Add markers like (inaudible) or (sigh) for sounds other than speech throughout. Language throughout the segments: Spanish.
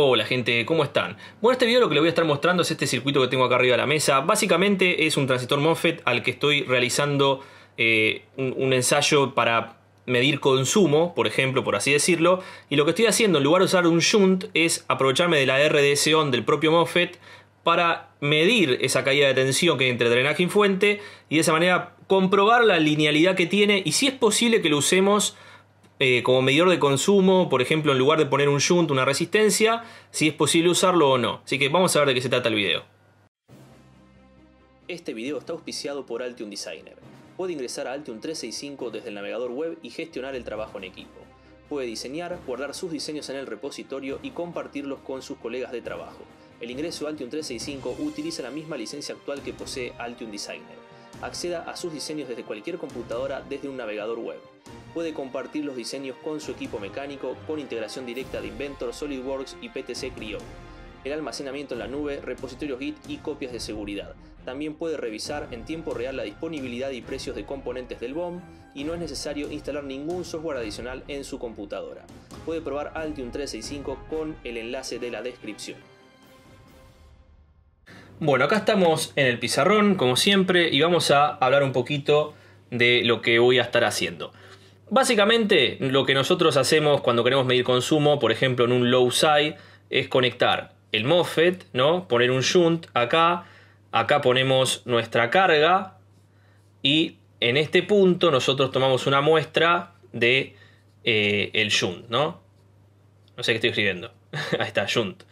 Hola gente, ¿cómo están? Bueno, este video lo que les voy a estar mostrando es este circuito que tengo acá arriba de la mesa. Básicamente es un transistor MOSFET al que estoy realizando eh, un, ensayo para medir consumo, por ejemplo, por así decirlo. Y lo que estoy haciendo, en lugar de usar un shunt, es aprovecharme de la RDS on del propio MOSFET para medir esa caída de tensión que hay entre drenaje y fuente y de esa manera comprobar la linealidad que tiene y si es posible que lo usemos eh, como medidor de consumo, por ejemplo, en lugar de poner un shunt, una resistencia, si es posible usarlo o no. Así que vamos a ver de qué se trata el video. Este video está auspiciado por Altium Designer. Puede ingresar a Altium 365 desde el navegador web y gestionar el trabajo en equipo. Puede diseñar, guardar sus diseños en el repositorio y compartirlos con sus colegas de trabajo. El ingreso a Altium 365 utiliza la misma licencia actual que posee Altium Designer Acceda a sus diseños desde cualquier computadora desde un navegador web. Puede compartir los diseños con su equipo mecánico con integración directa de Inventor, SolidWorks y PTC Creo. El almacenamiento en la nube, repositorios Git y copias de seguridad. También puede revisar en tiempo real la disponibilidad y precios de componentes del BOM y no es necesario instalar ningún software adicional en su computadora. Puede probar Altium 365 con el enlace de la descripción. Bueno, acá estamos en el pizarrón, como siempre, y vamos a hablar un poquito de lo que voy a estar haciendo. Básicamente, lo que nosotros hacemos cuando queremos medir consumo, por ejemplo, en un low side, es conectar el MOSFET, ¿no? Poner un shunt acá, acá ponemos nuestra carga y en este punto nosotros tomamos una muestra de eh, el shunt, ¿no? No sé qué estoy escribiendo. (laughs) Ahí está, shunt.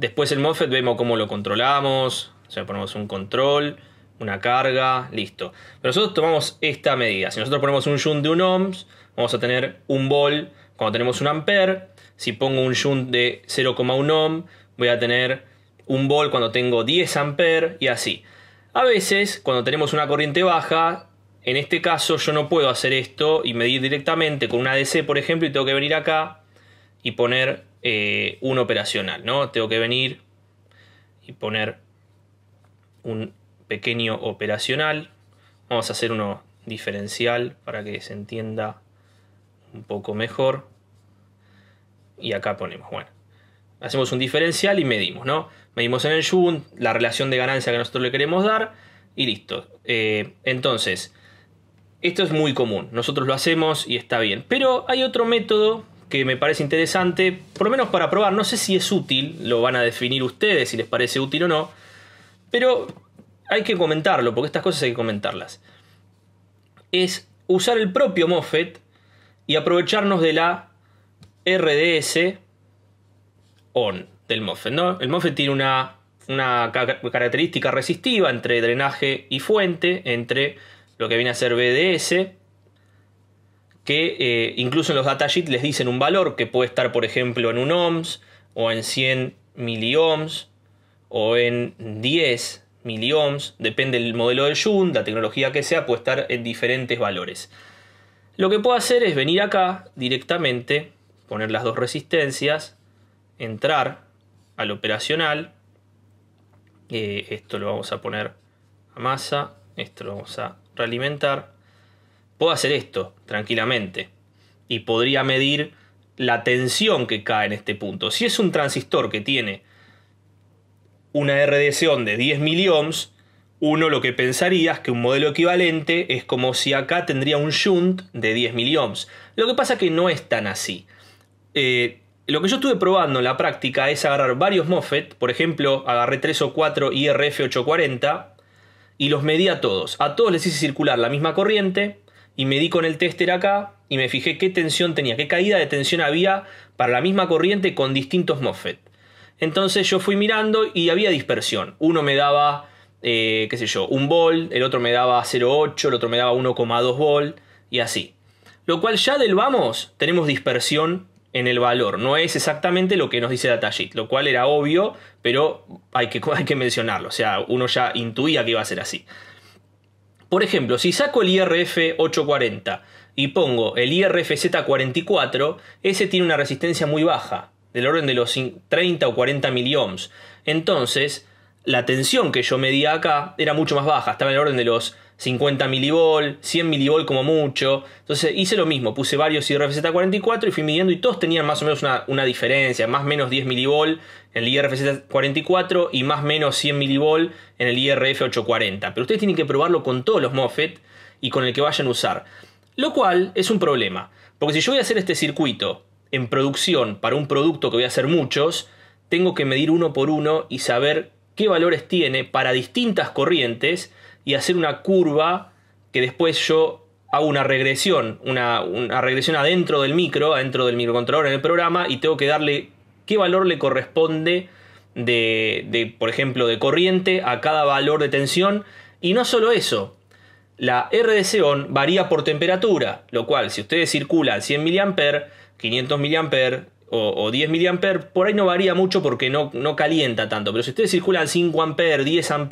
Después el MOSFET vemos cómo lo controlamos, o sea, ponemos un control, una carga, listo. Pero nosotros tomamos esta medida. Si nosotros ponemos un shunt de 1 Ohm, vamos a tener un volt cuando tenemos un ampere. Si pongo un shunt de 0,1 ohm, voy a tener un volt cuando tengo 10 ampere y así. A veces, cuando tenemos una corriente baja, en este caso yo no puedo hacer esto y medir directamente con una DC, por ejemplo, y tengo que venir acá y poner eh, un operacional, ¿no? Tengo que venir y poner un pequeño operacional. Vamos a hacer uno diferencial para que se entienda un poco mejor. Y acá ponemos, bueno, hacemos un diferencial y medimos, ¿no? Medimos en el Jun la relación de ganancia que nosotros le queremos dar y listo. Eh, entonces, esto es muy común, nosotros lo hacemos y está bien. Pero hay otro método que me parece interesante, por lo menos para probar, no sé si es útil, lo van a definir ustedes si les parece útil o no, pero hay que comentarlo, porque estas cosas hay que comentarlas. Es usar el propio mosfet y aprovecharnos de la RDS on del mosfet El mosfet tiene una, característica resistiva entre drenaje y fuente, entre lo que viene a ser BDS que eh, incluso en los datasheets les dicen un valor que puede estar, por ejemplo, en un ohms o en 100 miliohms o en 10 miliohms, depende del modelo de Jun, la tecnología que sea, puede estar en diferentes valores. Lo que puedo hacer es venir acá directamente, poner las dos resistencias, entrar al operacional, eh, esto lo vamos a poner a masa, esto lo vamos a realimentar, puedo hacer esto tranquilamente y podría medir la tensión que cae en este punto. Si es un transistor que tiene una RDSON de 10 ohms, uno lo que pensaría es que un modelo equivalente es como si acá tendría un shunt de 10 ohms. Lo que pasa que no es tan así. Eh, lo que yo estuve probando en la práctica es agarrar varios MOSFET, por ejemplo, agarré 3 o 4 IRF840 y los medí a todos. A todos les hice circular la misma corriente y me di con el tester acá y me fijé qué tensión tenía, qué caída de tensión había para la misma corriente con distintos MOSFET. Entonces yo fui mirando y había dispersión. Uno me daba, eh, qué sé yo, un volt, el otro me daba 0,8, el otro me daba 1,2 volt y así. Lo cual ya del vamos tenemos dispersión en el valor. No es exactamente lo que nos dice Datasheet, lo cual era obvio, pero hay que, (laughs) hay que mencionarlo. O sea, uno ya intuía que iba a ser así. Por ejemplo, si saco el IRF 840 y pongo el IRFZ 44, ese tiene una resistencia muy baja, del orden de los 30 o 40 miliohms. Entonces, la tensión que yo medía acá era mucho más baja, estaba en el orden de los 50 milivol, 100 milivolt como mucho. Entonces hice lo mismo, puse varios IRFZ44 y fui midiendo y todos tenían más o menos una, diferencia, más o menos 10 milivolt en el IRFZ44 y más o menos 100 milivolt en el IRF840. Pero ustedes tienen que probarlo con todos los MOSFET y con el que vayan a usar. Lo cual es un problema, porque si yo voy a hacer este circuito en producción para un producto que voy a hacer muchos, tengo que medir uno por uno y saber qué valores tiene para distintas corrientes y hacer una curva que después yo hago una regresión, una, regresión adentro del micro, adentro del microcontrolador en el programa y tengo que darle qué valor le corresponde de, por ejemplo, de corriente a cada valor de tensión. Y no solo eso, la RDSON varía por temperatura, lo cual si ustedes circulan 100 mA, 500 mA, o, 10 mA, por ahí no varía mucho porque no, no calienta tanto. Pero si ustedes circulan 5 A, 10 A,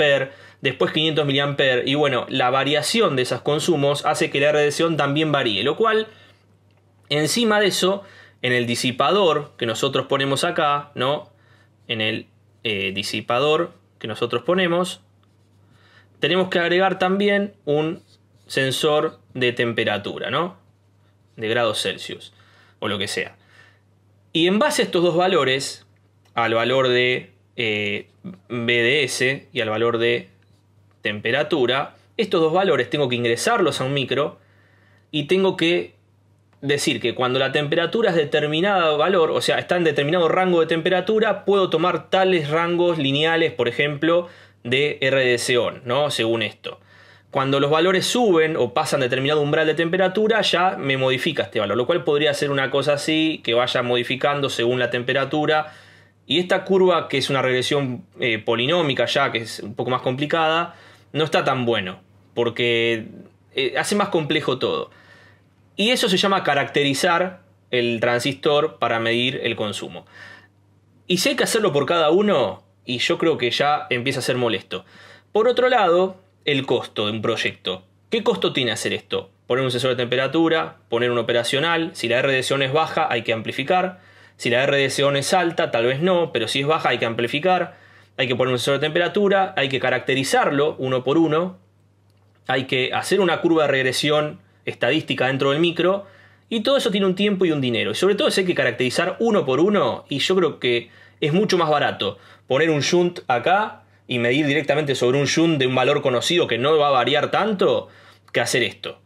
después 500 mA, y bueno, la variación de esos consumos hace que la radiación también varíe. Lo cual, encima de eso, en el disipador que nosotros ponemos acá, ¿no? En el eh, disipador que nosotros ponemos, tenemos que agregar también un sensor de temperatura, ¿no? De grados Celsius o lo que sea. Y en base a estos dos valores, al valor de eh, BDS y al valor de temperatura, estos dos valores tengo que ingresarlos a un micro y tengo que decir que cuando la temperatura es determinado valor, o sea, está en determinado rango de temperatura, puedo tomar tales rangos lineales, por ejemplo, de RDCON ¿no? Según esto. Cuando los valores suben o pasan determinado umbral de temperatura, ya me modifica este valor, lo cual podría ser una cosa así, que vaya modificando según la temperatura. Y esta curva, que es una regresión eh, polinómica ya, que es un poco más complicada, no está tan bueno, porque eh, hace más complejo todo. Y eso se llama caracterizar el transistor para medir el consumo. Y si hay que hacerlo por cada uno, y yo creo que ya empieza a ser molesto. Por otro lado, el costo de un proyecto. ¿Qué costo tiene hacer esto? Poner un sensor de temperatura, poner un operacional, si la RDSON es baja hay que amplificar, si la RDSON es alta tal vez no, pero si es baja hay que amplificar, hay que poner un sensor de temperatura, hay que caracterizarlo uno por uno, hay que hacer una curva de regresión estadística dentro del micro, y todo eso tiene un tiempo y un dinero. Y sobre todo eso hay que caracterizar uno por uno, y yo creo que es mucho más barato poner un shunt acá y medir directamente sobre un yun de un valor conocido que no va a variar tanto que hacer esto.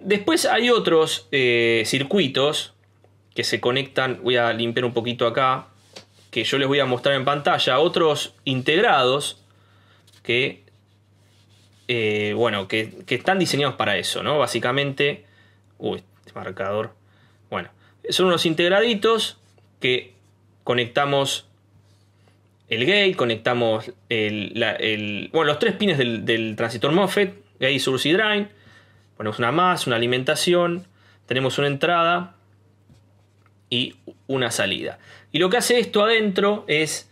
Después hay otros eh, circuitos que se conectan, voy a limpiar un poquito acá, que yo les voy a mostrar en pantalla, otros integrados que, eh, bueno, que, están diseñados para eso, ¿no? Básicamente, uy, este marcador, bueno, son unos integraditos que conectamos el gate, conectamos el, los tres pines del, del transistor MOSFET, gate, source y drain, ponemos una más, una alimentación, tenemos una entrada y una salida. Y lo que hace esto adentro es,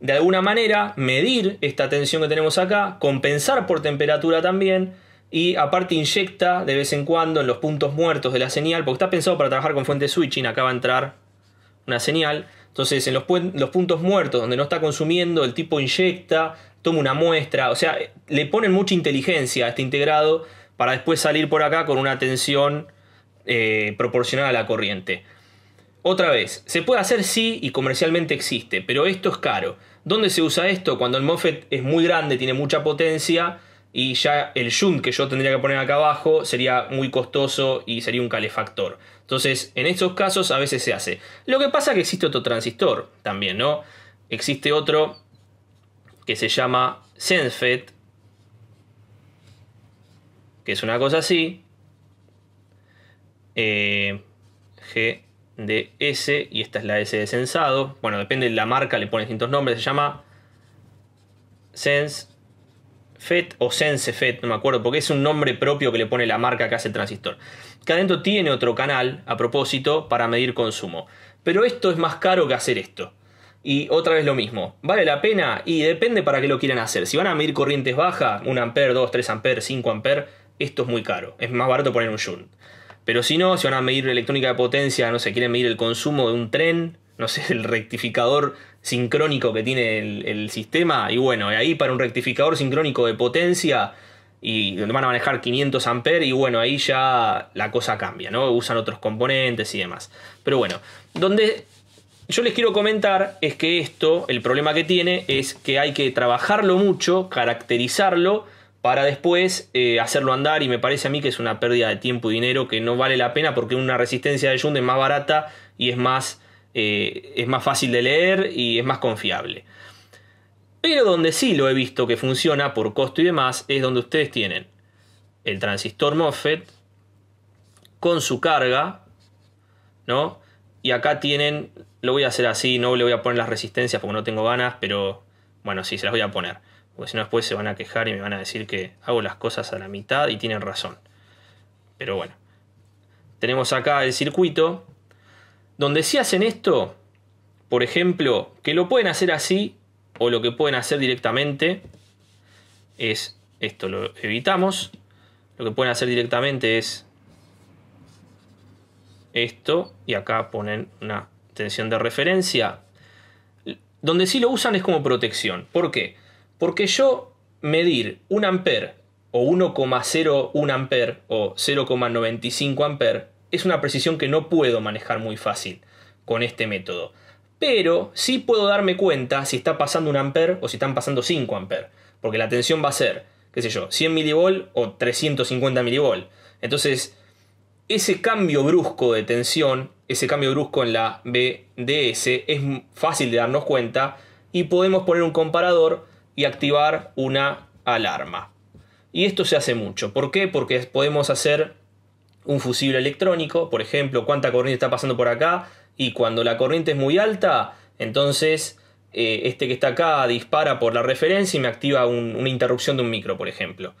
de alguna manera, medir esta tensión que tenemos acá, compensar por temperatura también, y aparte inyecta de vez en cuando en los puntos muertos de la señal, porque está pensado para trabajar con fuente switching, acá va a entrar una señal, entonces, en los, puntos muertos donde no está consumiendo, el tipo inyecta, toma una muestra, o sea, le ponen mucha inteligencia a este integrado para después salir por acá con una tensión eh, proporcional a la corriente. Otra vez, se puede hacer sí y comercialmente existe, pero esto es caro. ¿Dónde se usa esto? Cuando el MOSFET es muy grande, tiene mucha potencia y ya el Shunt que yo tendría que poner acá abajo sería muy costoso y sería un calefactor. Entonces, en estos casos a veces se hace. Lo que pasa es que existe otro transistor también, ¿no? Existe otro que se llama SenseFET, que es una cosa así. GDS eh, G y esta es la S de sensado. Bueno, depende de la marca, le ponen distintos nombres. Se llama Sense FET o Sense FET, no me acuerdo, porque es un nombre propio que le pone la marca que hace el transistor. Que adentro tiene otro canal, a propósito, para medir consumo. Pero esto es más caro que hacer esto. Y otra vez lo mismo, ¿vale la pena? Y depende para qué lo quieran hacer. Si van a medir corrientes bajas, 1 a 2, 3 a 5 a esto es muy caro. Es más barato poner un shunt Pero si no, si van a medir electrónica de potencia, no sé, quieren medir el consumo de un tren, no sé, (laughs) el rectificador sincrónico que tiene el, sistema. Y bueno, ahí para un rectificador sincrónico de potencia y van a manejar 500 amperes y bueno, ahí ya la cosa cambia, ¿no? Usan otros componentes y demás. Pero bueno, donde yo les quiero comentar es que esto, el problema que tiene es que hay que trabajarlo mucho, caracterizarlo para después eh, hacerlo andar y me parece a mí que es una pérdida de tiempo y dinero que no vale la pena porque una resistencia de Yund es más barata y es más eh, es más fácil de leer y es más confiable. Pero donde sí lo he visto que funciona por costo y demás es donde ustedes tienen el transistor MOSFET con su carga, ¿no? Y acá tienen, lo voy a hacer así, no le voy a poner las resistencias porque no tengo ganas, pero bueno, sí, se las voy a poner. Porque si no después se van a quejar y me van a decir que hago las cosas a la mitad y tienen razón. Pero bueno, tenemos acá el circuito donde sí hacen esto, por ejemplo, que lo pueden hacer así o lo que pueden hacer directamente es esto lo evitamos. Lo que pueden hacer directamente es esto y acá ponen una tensión de referencia. Donde sí lo usan es como protección. ¿Por qué? Porque yo medir 1 amper o 1,01 amper o 0,95 amper es una precisión que no puedo manejar muy fácil con este método. Pero sí puedo darme cuenta si está pasando un amper o si están pasando 5 amper. Porque la tensión va a ser, qué sé yo, 100 milivolt o 350 milivolt. Entonces, ese cambio brusco de tensión, ese cambio brusco en la BDS, es fácil de darnos cuenta y podemos poner un comparador y activar una alarma. Y esto se hace mucho. ¿Por qué? Porque podemos hacer un fusible electrónico, por ejemplo, cuánta corriente está pasando por acá, y cuando la corriente es muy alta, entonces eh, este que está acá dispara por la referencia y me activa una interrupción de un micro, por ejemplo.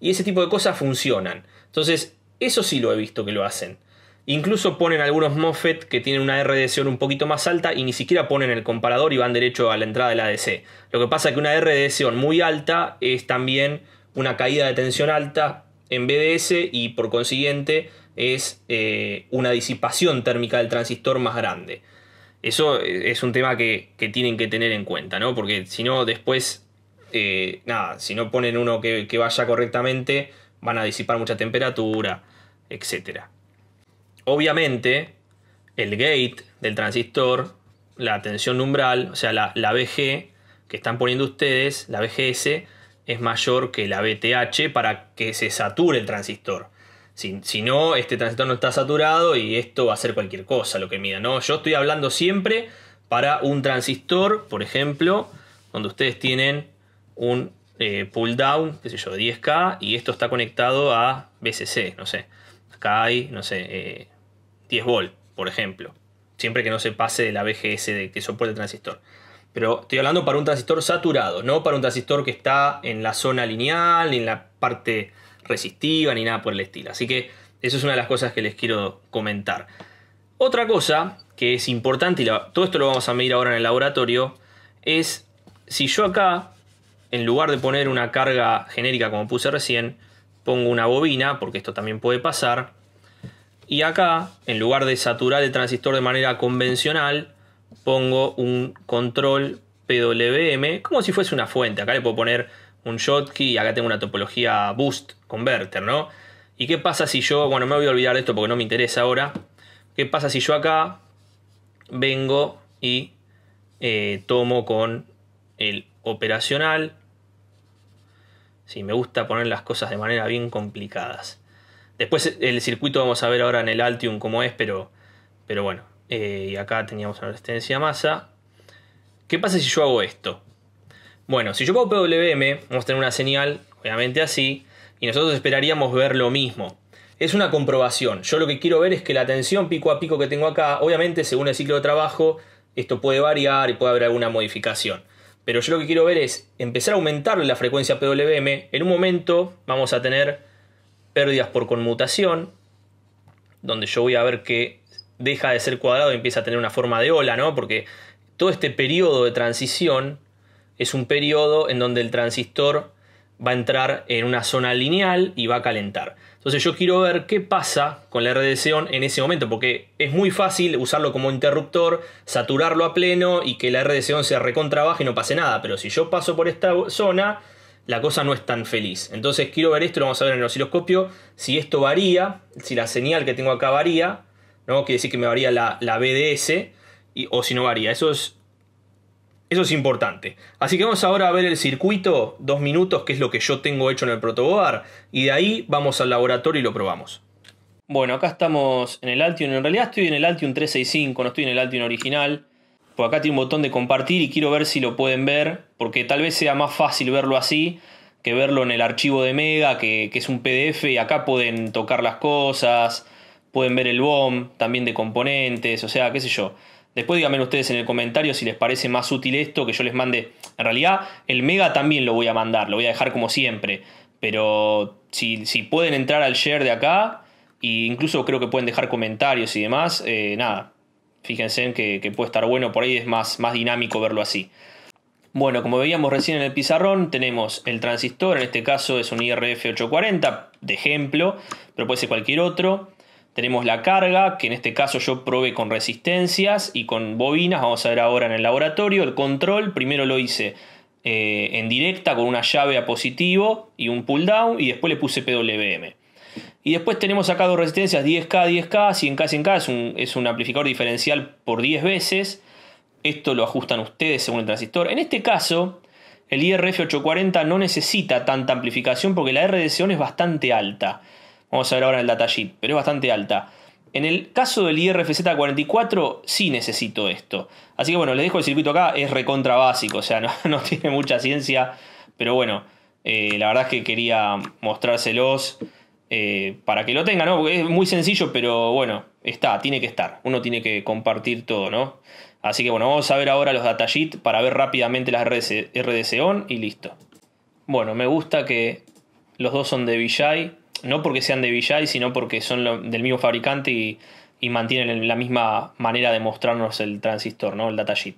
Y ese tipo de cosas funcionan. Entonces, eso sí lo he visto que lo hacen. Incluso ponen algunos MOSFET que tienen una RDC un poquito más alta y ni siquiera ponen el comparador y van derecho a la entrada de la Lo que pasa es que una RDC muy alta es también una caída de tensión alta en BDS y por consiguiente es eh, una disipación térmica del transistor más grande. Eso es un tema que, tienen que tener en cuenta, Porque si no, después, eh, nada, si no ponen uno que, vaya correctamente, van a disipar mucha temperatura, etc. Obviamente, el gate del transistor, la tensión umbral, o sea, la, la BG que están poniendo ustedes, la BGS, es mayor que la BTH para que se sature el transistor. Si, no, este transistor no está saturado y esto va a ser cualquier cosa lo que mida. ¿no? Yo estoy hablando siempre para un transistor, por ejemplo, donde ustedes tienen un eh, pull down, qué sé yo, 10K y esto está conectado a BCC, no sé. Acá hay, no sé, 10 eh, volt, por ejemplo. Siempre que no se pase de la BGS de que soporte el transistor. Pero estoy hablando para un transistor saturado, no para un transistor que está en la zona lineal, ni en la parte resistiva, ni nada por el estilo. Así que eso es una de las cosas que les quiero comentar. Otra cosa que es importante, y todo esto lo vamos a medir ahora en el laboratorio, es si yo acá, en lugar de poner una carga genérica como puse recién, pongo una bobina, porque esto también puede pasar, y acá, en lugar de saturar el transistor de manera convencional, pongo un control PWM, como si fuese una fuente. Acá le puedo poner un Shotkey y acá tengo una topología Boost Converter, ¿no? ¿Y qué pasa si yo, bueno, me voy a olvidar de esto porque no me interesa ahora. ¿Qué pasa si yo acá vengo y eh, tomo con el operacional? Si sí, me gusta poner las cosas de manera bien complicadas. Después el circuito vamos a ver ahora en el Altium cómo es, pero, pero bueno, eh, y acá teníamos una resistencia a masa. ¿Qué pasa si yo hago esto? Bueno, si yo pongo PWM, vamos a tener una señal, obviamente así, y nosotros esperaríamos ver lo mismo. Es una comprobación. Yo lo que quiero ver es que la tensión pico a pico que tengo acá, obviamente según el ciclo de trabajo, esto puede variar y puede haber alguna modificación. Pero yo lo que quiero ver es empezar a aumentar la frecuencia PWM. En un momento vamos a tener pérdidas por conmutación, donde yo voy a ver que deja de ser cuadrado y empieza a tener una forma de ola, ¿no? Porque todo este periodo de transición es un periodo en donde el transistor va a entrar en una zona lineal y va a calentar. Entonces yo quiero ver qué pasa con la rdc en ese momento, porque es muy fácil usarlo como interruptor, saturarlo a pleno y que la rdc se recontrabaje y no pase nada. Pero si yo paso por esta zona, la cosa no es tan feliz. Entonces quiero ver esto, lo vamos a ver en el osciloscopio, si esto varía, si la señal que tengo acá varía, Quiere decir que me varía la, BDS o si no varía. Eso es, eso es importante. Así que vamos ahora a ver el circuito, dos minutos, que es lo que yo tengo hecho en el protoboard, y de ahí vamos al laboratorio y lo probamos. Bueno, acá estamos en el Altium. En realidad estoy en el Altium 365, no estoy en el Altium original. Por acá tiene un botón de compartir y quiero ver si lo pueden ver, porque tal vez sea más fácil verlo así que verlo en el archivo de Mega, que, que es un PDF y acá pueden tocar las cosas, pueden ver el BOM también de componentes, o sea, qué sé yo. Después díganme ustedes en el comentario si les parece más útil esto que yo les mande. En realidad, el Mega también lo voy a mandar, lo voy a dejar como siempre. Pero si, pueden entrar al share de acá, e incluso creo que pueden dejar comentarios y demás, eh, nada, fíjense en que, puede estar bueno, por ahí es más, más dinámico verlo así. Bueno, como veíamos recién en el pizarrón, tenemos el transistor, en este caso es un IRF840, de ejemplo, pero puede ser cualquier otro. Tenemos la carga, que en este caso yo probé con resistencias y con bobinas, vamos a ver ahora en el laboratorio. El control, primero lo hice eh, en directa con una llave a positivo y un pull down y después le puse PWM. Y después tenemos acá dos resistencias 10K, 10K, 100K, 100K, es un, es un amplificador diferencial por 10 veces. Esto lo ajustan ustedes según el transistor. En este caso, el IRF840 no necesita tanta amplificación porque la Rds(on) es bastante alta. Vamos a ver ahora el datasheet, pero es bastante alta. En el caso del IRFZ44 sí necesito esto. Así que bueno, les dejo el circuito acá, es recontra básico, o sea, no, (laughs) tiene mucha ciencia, pero bueno, eh, la verdad es que quería mostrárselos eh, para que lo tengan, ¿no? Porque es muy sencillo, pero bueno, está, tiene que estar. Uno tiene que compartir todo, ¿no? Así que bueno, vamos a ver ahora los datasheets para ver rápidamente las RDC, on y listo. Bueno, me gusta que los dos son de Vijay no porque sean de Villay, sino porque son del mismo fabricante y, mantienen la misma manera de mostrarnos el transistor, ¿no? el datasheet.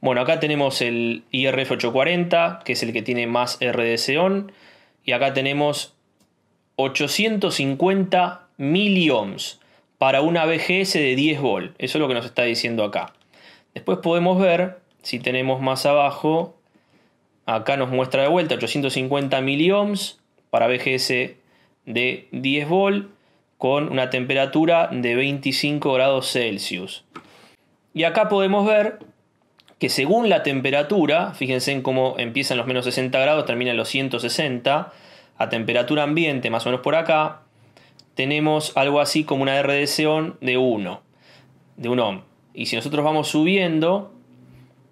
Bueno, acá tenemos el IRF840, que es el que tiene más RDSon on y acá tenemos 850 miliohms para una VGS de 10 volt. Eso es lo que nos está diciendo acá. Después podemos ver, si tenemos más abajo, acá nos muestra de vuelta 850 miliohms para BGS de 10 volt con una temperatura de 25 grados Celsius. Y acá podemos ver que según la temperatura, fíjense en cómo empiezan los menos 60 grados, terminan los 160, a temperatura ambiente, más o menos por acá, tenemos algo así como una RDC de 1, de 1 ohm. Y si nosotros vamos subiendo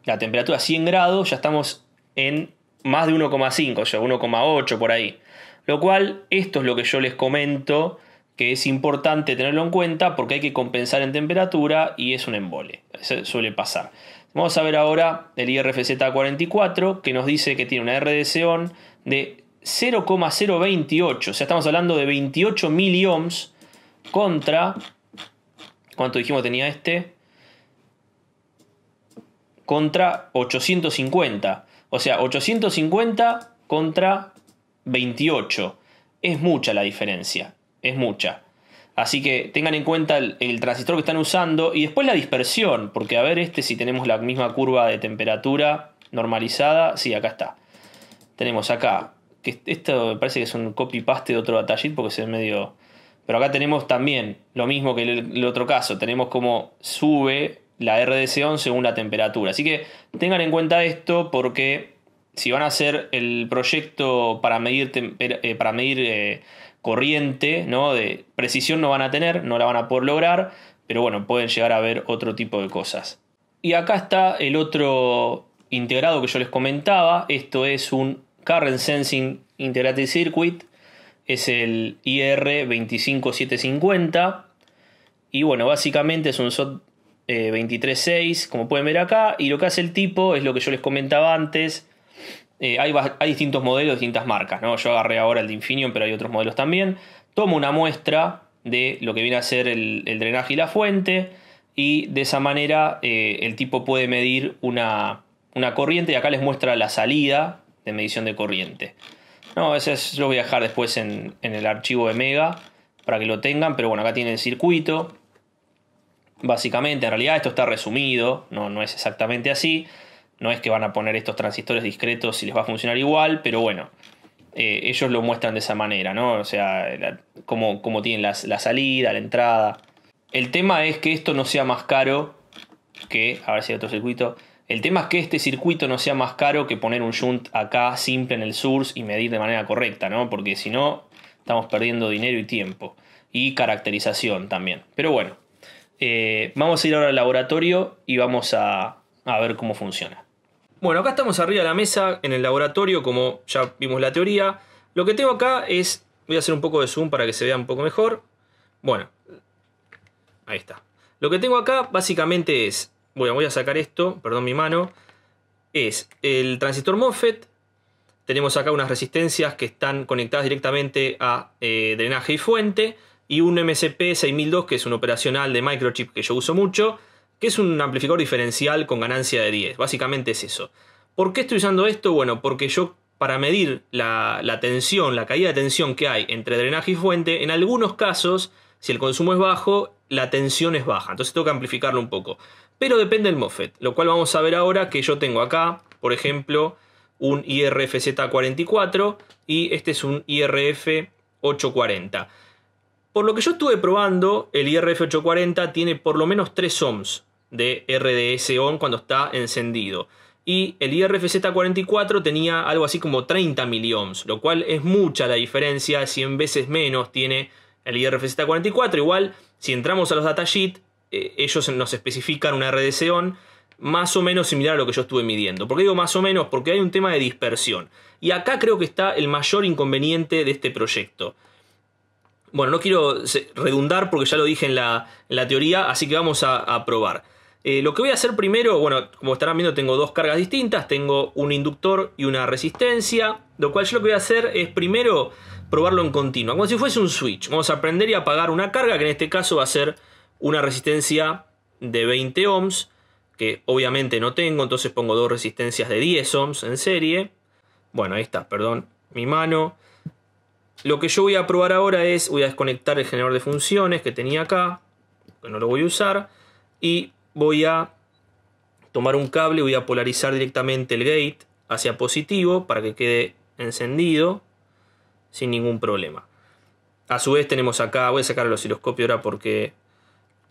la temperatura a 100 grados, ya estamos en más de 1,5, o sea, 1,8 por ahí. Lo cual, esto es lo que yo les comento, que es importante tenerlo en cuenta porque hay que compensar en temperatura y es un embole. Eso suele pasar. Vamos a ver ahora el IRFZ44 que nos dice que tiene una RDSON de 0,028. O sea, estamos hablando de 28 ohms contra... ¿Cuánto dijimos tenía este? Contra 850. O sea, 850 contra 28. Es mucha la diferencia, es mucha. Así que tengan en cuenta el, transistor que están usando y después la dispersión, porque a ver este si tenemos la misma curva de temperatura normalizada, sí, acá está. Tenemos acá, que esto me parece que es un copy paste de otro datasheet porque se medio... Pero acá tenemos también lo mismo que el, el otro caso, tenemos como sube la RDC11 según la temperatura. Así que tengan en cuenta esto porque si van a hacer el proyecto para medir, eh, eh, para medir eh, corriente, ¿no? De precisión no van a tener, no la van a poder lograr, pero bueno, pueden llegar a ver otro tipo de cosas. Y acá está el otro integrado que yo les comentaba, esto es un Current Sensing Integrated Circuit, es el IR25750 y bueno, básicamente es un SOT 23.6 como pueden ver acá y lo que hace el tipo es lo que yo les comentaba antes, eh, hay, distintos modelos, distintas marcas, ¿no? Yo agarré ahora el de Infineon, pero hay otros modelos también. Tomo una muestra de lo que viene a ser el, drenaje y la fuente, y de esa manera eh, el tipo puede medir una, corriente, y acá les muestra la salida de medición de corriente. No, ese lo voy a dejar después en, el archivo de Mega para que lo tengan, pero bueno, acá tiene el circuito. Básicamente, en realidad esto está resumido, no, no es exactamente así no es que van a poner estos transistores discretos y les va a funcionar igual, pero bueno, eh, ellos lo muestran de esa manera, ¿no? O sea, cómo, tienen la salida, la entrada. El tema es que esto no sea más caro que, a ver si hay otro circuito, el tema es que este circuito no sea más caro que poner un shunt acá simple en el source y medir de manera correcta, ¿no? Porque si no, estamos perdiendo dinero y tiempo. Y caracterización también. Pero bueno, eh, vamos a ir ahora al laboratorio y vamos a ver cómo funciona. Bueno, acá estamos arriba de la mesa, en el laboratorio, como ya vimos la teoría. Lo que tengo acá es, voy a hacer un poco de zoom para que se vea un poco mejor. Bueno, ahí está. Lo que tengo acá básicamente es, bueno, voy a sacar esto, perdón mi mano, es el transistor MOSFET. Tenemos acá unas resistencias que están conectadas directamente a eh, drenaje y fuente. Y un MCP 6002, que es un operacional de microchip que yo uso mucho que es un amplificador diferencial con ganancia de 10. Básicamente es eso. ¿Por qué estoy usando esto? Bueno, porque yo para medir la, tensión, la caída de tensión que hay entre drenaje y fuente, en algunos casos, si el consumo es bajo, la tensión es baja. Entonces tengo que amplificarlo un poco. Pero depende del MOSFET, lo cual vamos a ver ahora que yo tengo acá, por ejemplo, un IRFZ44 y este es un IRF840. Por lo que yo estuve probando, el IRF840 tiene por lo menos 3 ohms de RDS-ON cuando está encendido. Y el IRFZ44 tenía algo así como 30 miliohms, lo cual es mucha la diferencia, 100 veces menos tiene el IRFZ44. Igual, si entramos a los datasheet, eh, ellos nos especifican una RDS-ON más o menos similar a lo que yo estuve midiendo. ¿Por qué digo más o menos? Porque hay un tema de dispersión. Y acá creo que está el mayor inconveniente de este proyecto. Bueno, no quiero redundar porque ya lo dije en la, teoría, así que vamos a probar. Eh, lo que voy a hacer primero, bueno, como estarán viendo, tengo dos cargas distintas, tengo un inductor y una resistencia, lo cual yo lo que voy a hacer es primero probarlo en continua, como si fuese un switch. Vamos a prender y apagar una carga, que en este caso va a ser una resistencia de 20 ohms, que obviamente no tengo, entonces pongo dos resistencias de 10 ohms en serie. Bueno, ahí está, perdón, mi mano. Lo que yo voy a probar ahora es, voy a desconectar el generador de funciones que tenía acá, que no lo voy a usar, y voy a tomar un cable, voy a polarizar directamente el gate hacia positivo para que quede encendido sin ningún problema. A su vez tenemos acá, voy a sacar el osciloscopio ahora porque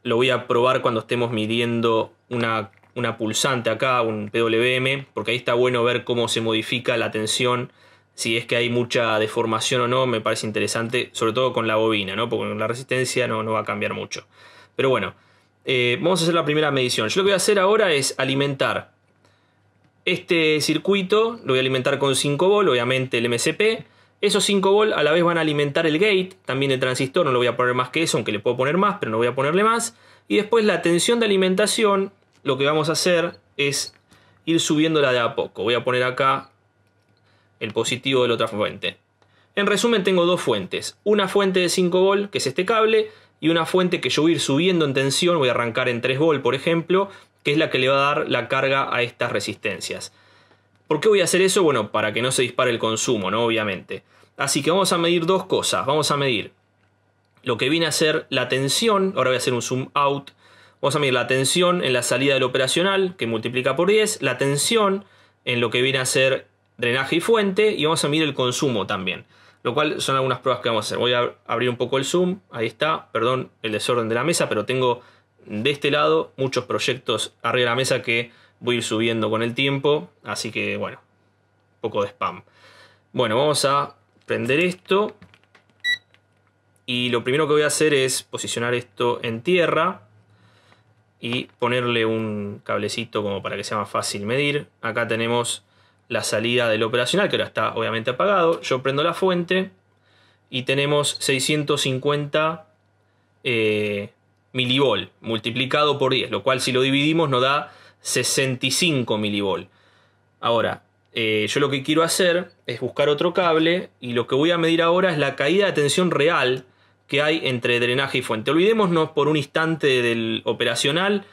lo voy a probar cuando estemos midiendo una, pulsante acá, un PWM, porque ahí está bueno ver cómo se modifica la tensión si es que hay mucha deformación o no, me parece interesante, sobre todo con la bobina, ¿no? porque la resistencia no, no va a cambiar mucho. Pero bueno, eh, vamos a hacer la primera medición. Yo lo que voy a hacer ahora es alimentar este circuito, lo voy a alimentar con 5 volt, obviamente el MCP. Esos 5 volt a la vez van a alimentar el gate, también el transistor, no lo voy a poner más que eso, aunque le puedo poner más, pero no voy a ponerle más. Y después la tensión de alimentación, lo que vamos a hacer es ir subiéndola de a poco. Voy a poner acá el positivo de la otra fuente. En resumen, tengo dos fuentes. Una fuente de 5 volt, que es este cable, y una fuente que yo voy a ir subiendo en tensión, voy a arrancar en 3 volt por ejemplo, que es la que le va a dar la carga a estas resistencias. ¿Por qué voy a hacer eso? Bueno, para que no se dispare el consumo, ¿no? Obviamente. Así que vamos a medir dos cosas. Vamos a medir lo que viene a ser la tensión, ahora voy a hacer un zoom out, vamos a medir la tensión en la salida del operacional, que multiplica por 10, la tensión en lo que viene a ser drenaje y fuente, y vamos a medir el consumo también lo cual son algunas pruebas que vamos a hacer. Voy a abrir un poco el zoom, ahí está, perdón el desorden de la mesa, pero tengo de este lado muchos proyectos arriba de la mesa que voy a ir subiendo con el tiempo, así que bueno, un poco de spam. Bueno, vamos a prender esto y lo primero que voy a hacer es posicionar esto en tierra y ponerle un cablecito como para que sea más fácil medir. Acá tenemos la salida del operacional, que ahora está obviamente apagado. Yo prendo la fuente y tenemos 650 eh, milivol multiplicado por 10, lo cual si lo dividimos nos da 65 milivol. Ahora, eh, yo lo que quiero hacer es buscar otro cable y lo que voy a medir ahora es la caída de tensión real que hay entre drenaje y fuente. Olvidémonos por un instante del operacional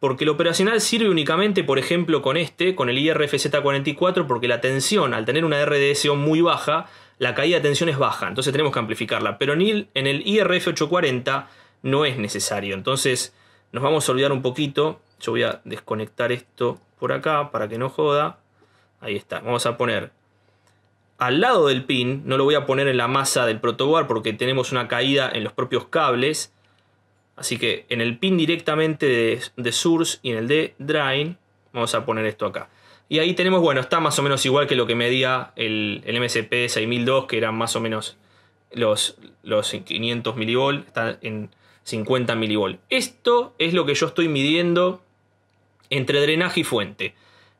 porque el operacional sirve únicamente, por ejemplo, con este, con el IRFZ44, porque la tensión, al tener una RDSO muy baja, la caída de tensión es baja, entonces tenemos que amplificarla. Pero en en el IRF840 no es necesario, entonces nos vamos a olvidar un poquito. Yo voy a desconectar esto por acá para que no joda. Ahí está, vamos a poner al lado del pin, no lo voy a poner en la masa del protoboard porque tenemos una caída en los propios cables Así que en el pin directamente de, source y en el de drain, vamos a poner esto acá. Y ahí tenemos, bueno, está más o menos igual que lo que medía el, el MSP 6002, que eran más o menos los, los 500 mV está en 50 mV Esto es lo que yo estoy midiendo entre drenaje y fuente.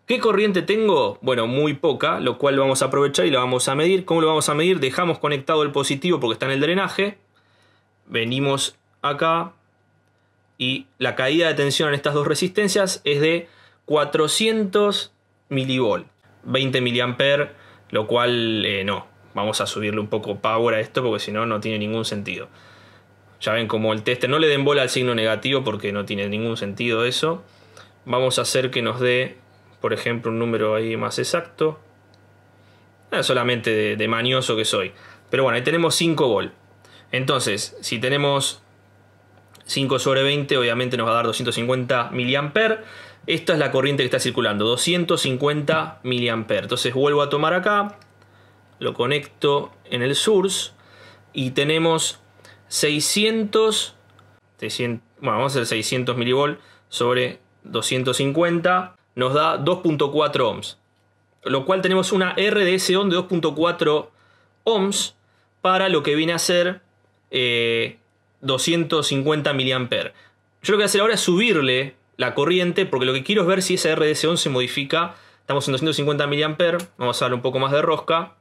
¿Qué corriente tengo? Bueno, muy poca, lo cual vamos a aprovechar y lo vamos a medir. ¿Cómo lo vamos a medir? Dejamos conectado el positivo porque está en el drenaje. Venimos acá, y la caída de tensión en estas dos resistencias es de 400 milivolts, 20 mA lo cual eh, no, vamos a subirle un poco power a esto porque si no, no tiene ningún sentido. Ya ven como el tester, no le den bola al signo negativo porque no tiene ningún sentido eso. Vamos a hacer que nos dé, por ejemplo, un número ahí más exacto. Ah, solamente de, manioso que soy. Pero bueno, ahí tenemos 5 volt. Entonces, si tenemos 5 sobre 20 obviamente nos va a dar 250 mA. Esta es la corriente que está circulando, 250 mA. Entonces vuelvo a tomar acá, lo conecto en el source y tenemos 600, 600 vamos a hacer 600 mV sobre 250, nos da 2.4 ohms. Lo cual tenemos una rds de de 2.4 ohms para lo que viene a ser eh, 250 mA, Yo lo que voy a hacer ahora es subirle la corriente, porque lo que quiero es ver si esa RDC11 se modifica. Estamos en 250 mA, vamos a darle un poco más de rosca.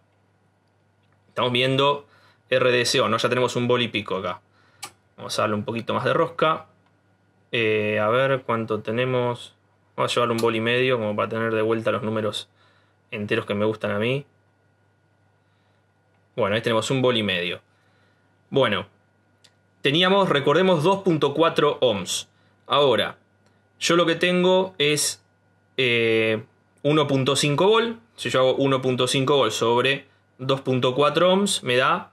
Estamos viendo rdc 11 ya tenemos un boli pico acá. Vamos a darle un poquito más de rosca. Eh, a ver cuánto tenemos. Vamos a llevar un boli medio, como para tener de vuelta los números enteros que me gustan a mí. Bueno, ahí tenemos un boli medio. Bueno, teníamos, recordemos, 2.4 ohms. Ahora, yo lo que tengo es 1.5 eh, volt. Si yo hago 1.5 volt sobre 2.4 ohms, me da,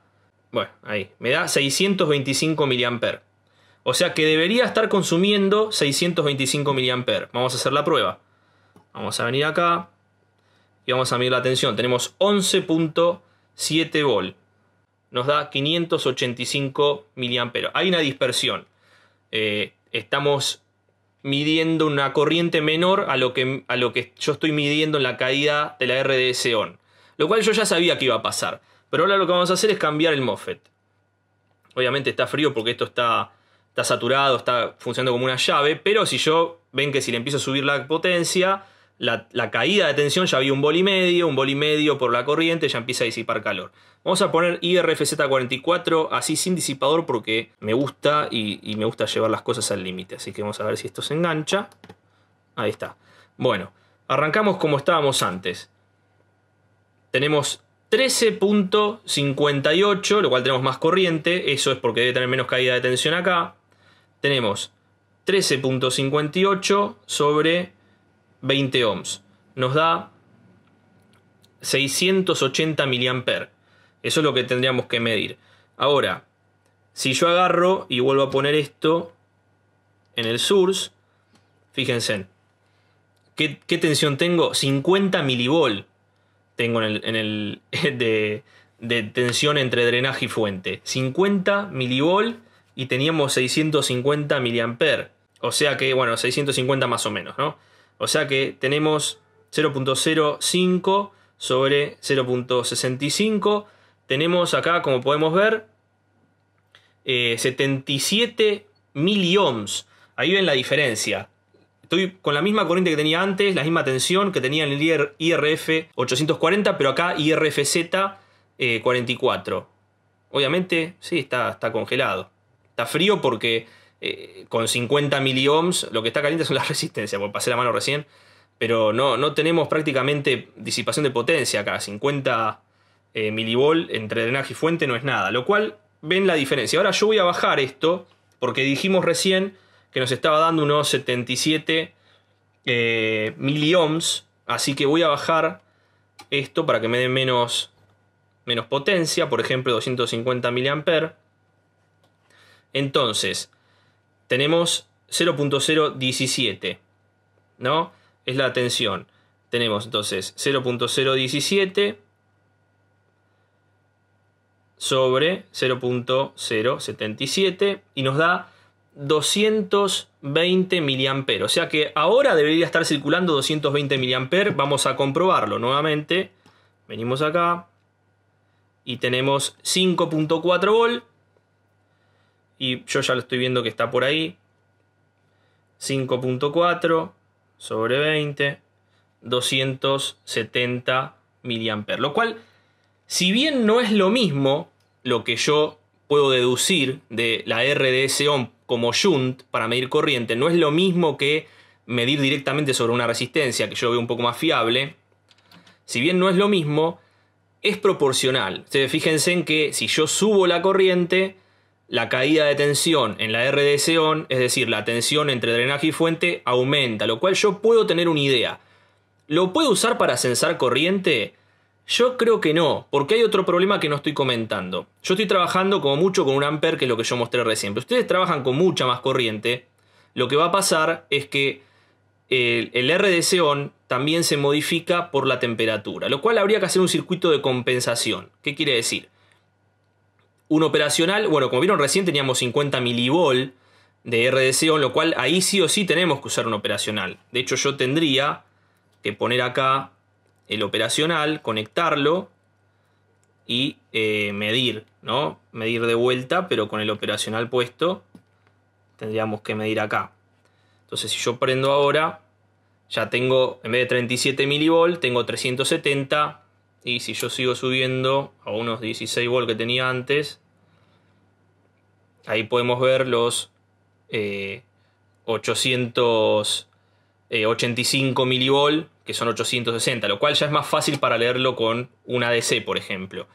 bueno, ahí, me da 625 mA. O sea que debería estar consumiendo 625 mA. Vamos a hacer la prueba. Vamos a venir acá y vamos a medir la tensión. Tenemos 11.7 volt nos da 585 mA. Hay una dispersión. Eh, estamos midiendo una corriente menor a lo, que, a lo que yo estoy midiendo en la caída de la RDS on. Lo cual yo ya sabía que iba a pasar. Pero ahora lo que vamos a hacer es cambiar el MOSFET. Obviamente está frío porque esto está, está saturado, está funcionando como una llave. Pero si yo ven que si le empiezo a subir la potencia, la, caída de tensión, ya había un bol y medio, un bol y medio por la corriente, ya empieza a disipar calor. Vamos a poner IRFZ44 así sin disipador porque me gusta y, y me gusta llevar las cosas al límite. Así que vamos a ver si esto se engancha. Ahí está. Bueno, arrancamos como estábamos antes. Tenemos 13.58, lo cual tenemos más corriente, eso es porque debe tener menos caída de tensión acá. Tenemos 13.58 sobre 20 ohms. Nos da 680 miliamper. Eso es lo que tendríamos que medir. Ahora, si yo agarro y vuelvo a poner esto en el source, fíjense, ¿qué, tensión tengo? 50 milivol, tengo en el, (laughs) de, tensión entre drenaje y fuente. 50 milivol y teníamos 650 miliamper. O sea que, bueno, 650 más o menos, ¿no? O sea que tenemos 0.05 sobre 0.65. Tenemos acá, como podemos ver, eh, 77 ohms. Ahí ven la diferencia. Estoy con la misma corriente que tenía antes, la misma tensión que tenía en el IRF 840, pero acá IRFZ 44. Eh, Obviamente, sí, está, está congelado. Está frío porque eh, con 50 miliohms, lo que está caliente son las (laughs) resistencias, porque pasé la mano recién, pero no, no tenemos prácticamente disipación de potencia acá, 50 eh, entre drenaje y fuente no es nada, lo cual ven la diferencia. Ahora yo voy a bajar esto, porque dijimos recién que nos estaba dando unos 77 eh, miliohms, así que voy a bajar esto para que me dé menos, menos potencia, por ejemplo 250 miliamper. Entonces, tenemos 0.017, ¿no? Es la tensión. Tenemos entonces 0.017 sobre 0.077 y nos da 220 miliamperes. O sea que ahora debería estar circulando 220 miliamperes. Vamos a comprobarlo nuevamente. Venimos acá y tenemos 5.4 volt y yo ya lo estoy viendo que está por ahí. 5.4 sobre 20, 270 mAh. Lo cual, si bien no es lo mismo lo que yo puedo deducir de la rds como Junt para medir corriente, no es lo mismo que medir directamente sobre una resistencia, que yo veo un poco más fiable. Si bien no es lo mismo, es proporcional. Ustedes fíjense en que si yo subo la corriente, la caída de tensión en la rdc es decir, la tensión entre drenaje y fuente, aumenta, lo cual yo puedo tener una idea. ¿Lo puedo usar para censar corriente? Yo creo que no, porque hay otro problema que no estoy comentando. Yo estoy trabajando como mucho con un amper que es lo que yo mostré recién. ustedes trabajan con mucha más corriente, lo que va a pasar es que eh, el, el también se modifica por la temperatura, lo cual habría que hacer un circuito de compensación. ¿Qué quiere decir? Un operacional, bueno, como vieron recién teníamos 50 milivol de RDC, con lo cual ahí sí o sí tenemos que usar un operacional. De hecho, yo tendría que poner acá el operacional, conectarlo y eh, medir, ¿no? Medir de vuelta, pero con el operacional puesto tendríamos que medir acá. Entonces, si yo prendo ahora, ya tengo, en vez de 37 mV tengo 370. Y si yo sigo subiendo a unos 16 volt que tenía antes, Ahí podemos ver los 885 eh, eh, milivol, que son 860, lo cual ya es más fácil para leerlo con un ADC, por ejemplo.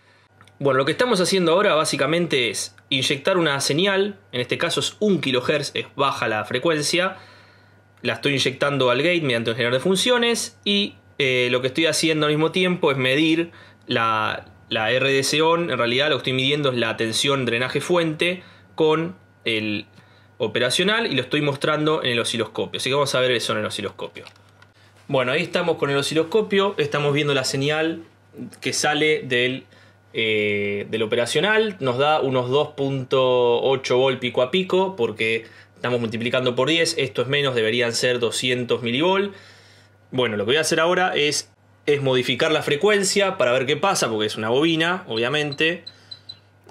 Bueno, lo que estamos haciendo ahora básicamente es inyectar una señal, en este caso es 1 kHz, es baja la frecuencia, la estoy inyectando al gate mediante un generador de funciones y eh, lo que estoy haciendo al mismo tiempo es medir la, la on, en realidad lo que estoy midiendo es la tensión drenaje fuente, con el operacional y lo estoy mostrando en el osciloscopio. Así que vamos a ver eso en el osciloscopio. Bueno, ahí estamos con el osciloscopio, estamos viendo la señal que sale del, eh, del operacional, nos da unos 2.8 volt pico a pico, porque estamos multiplicando por 10, esto es menos, deberían ser 200 mv Bueno, lo que voy a hacer ahora es, es modificar la frecuencia para ver qué pasa, porque es una bobina, obviamente.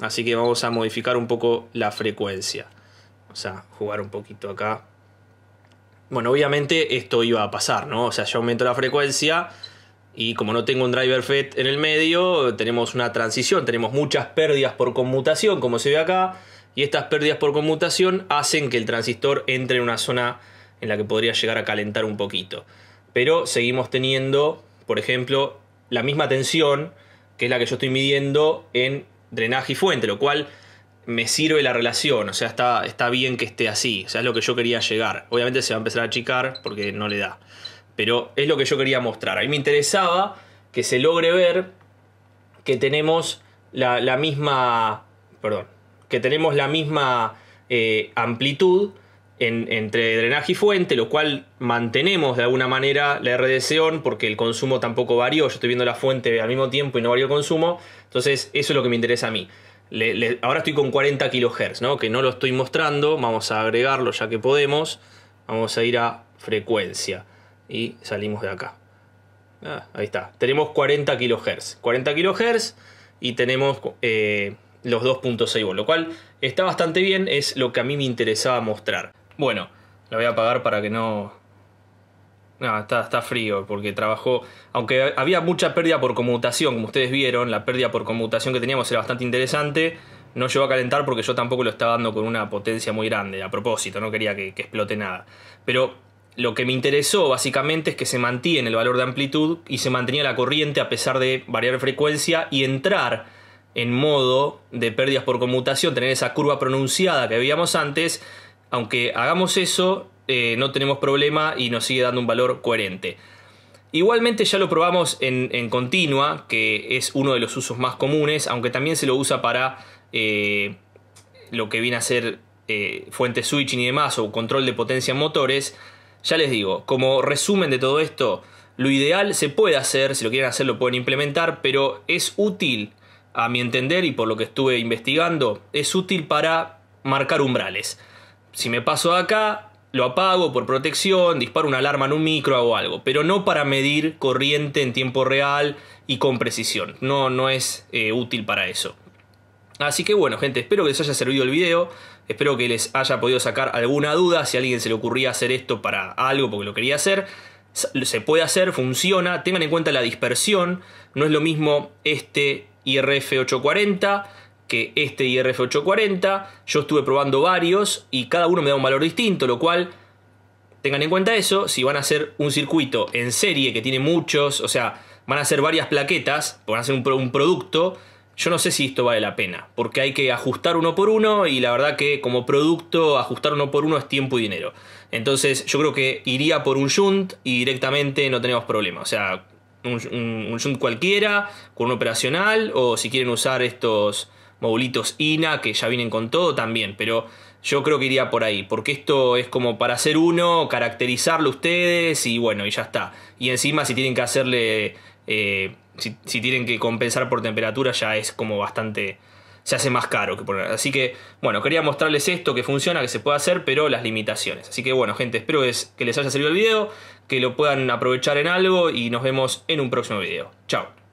Así que vamos a modificar un poco la frecuencia. O sea, jugar un poquito acá. Bueno, obviamente esto iba a pasar, ¿no? O sea, yo aumento la frecuencia y como no tengo un driver FET en el medio, tenemos una transición, tenemos muchas pérdidas por conmutación, como se ve acá, y estas pérdidas por conmutación hacen que el transistor entre en una zona en la que podría llegar a calentar un poquito. Pero seguimos teniendo, por ejemplo, la misma tensión, que es la que yo estoy midiendo en drenaje y fuente, lo cual me sirve la relación, o sea, está, está bien que esté así, o sea, es lo que yo quería llegar. Obviamente se va a empezar a achicar porque no le da, pero es lo que yo quería mostrar. A mí me interesaba que se logre ver que tenemos la, la misma, perdón, que tenemos la misma eh, amplitud, entre drenaje y fuente, lo cual mantenemos de alguna manera la rdc porque el consumo tampoco varió. Yo estoy viendo la fuente al mismo tiempo y no varió el consumo. Entonces, eso es lo que me interesa a mí. ahora estoy con 40 kHz, ¿no? que no lo estoy mostrando. Vamos a agregarlo ya que podemos. Vamos a ir a frecuencia y salimos de acá. Ah, ahí está. Tenemos 40 kHz. 40 kHz y tenemos eh, los 2.6 volts, lo cual está bastante bien, es lo que a mí me interesaba mostrar. Bueno, la voy a apagar para que no. No, está, frío, porque trabajó. Aunque había mucha pérdida por conmutación, como ustedes vieron, la pérdida por conmutación que teníamos era bastante interesante. No llegó a calentar porque yo tampoco lo estaba dando con una potencia muy grande, a propósito, no quería que, explote nada. Pero lo que me interesó básicamente es que se mantiene el valor de amplitud y se mantenía la corriente a pesar de variar frecuencia y entrar en modo de pérdidas por conmutación, tener esa curva pronunciada que veíamos antes, aunque hagamos eso, eh, no tenemos problema y nos sigue dando un valor coherente. Igualmente ya lo probamos en, continua, que es uno de los usos más comunes, aunque también se lo usa para eh, lo que viene a ser eh, fuente switching y demás, o control de potencia en motores. Ya les digo, como resumen de todo esto, lo ideal se puede hacer, si lo quieren hacer lo pueden implementar, pero es útil, a mi entender y por lo que estuve investigando, es útil para marcar umbrales si me paso acá, lo apago por protección, disparo una alarma en un micro, hago algo, pero no para medir corriente en tiempo real y con precisión. No, no es eh, útil para eso. Así que bueno, gente, espero que les haya servido el video. Espero que les haya podido sacar alguna duda. Si a alguien se le ocurría hacer esto para algo porque lo quería hacer, se puede hacer, funciona. Tengan en cuenta la dispersión. No es lo mismo este IRF840 que este IRF 840. Yo estuve probando varios y cada uno me da un valor distinto, lo cual tengan en cuenta eso. Si van a hacer un circuito en serie que tiene muchos, o sea, van a hacer varias plaquetas, van a hacer un, producto. Yo no sé si esto vale la pena, porque hay que ajustar uno por uno y la verdad que como producto ajustar uno por uno es tiempo y dinero. Entonces yo creo que iría por un Junt y directamente no tenemos problema. O sea, un, un Junt cualquiera, con un operacional o si quieren usar estos modulitos Ina, que ya vienen con todo también, pero yo creo que iría por ahí, porque esto es como para hacer uno, caracterizarlo ustedes y bueno, y ya está. Y encima si tienen que hacerle, eh, si, tienen que compensar por temperatura ya es como bastante, se hace más caro que poner. Así que bueno, quería mostrarles esto que funciona, que se puede hacer, pero las limitaciones. Así que bueno, gente, espero es, que les haya servido el video, que lo puedan aprovechar en algo y nos vemos en un próximo video. Chao.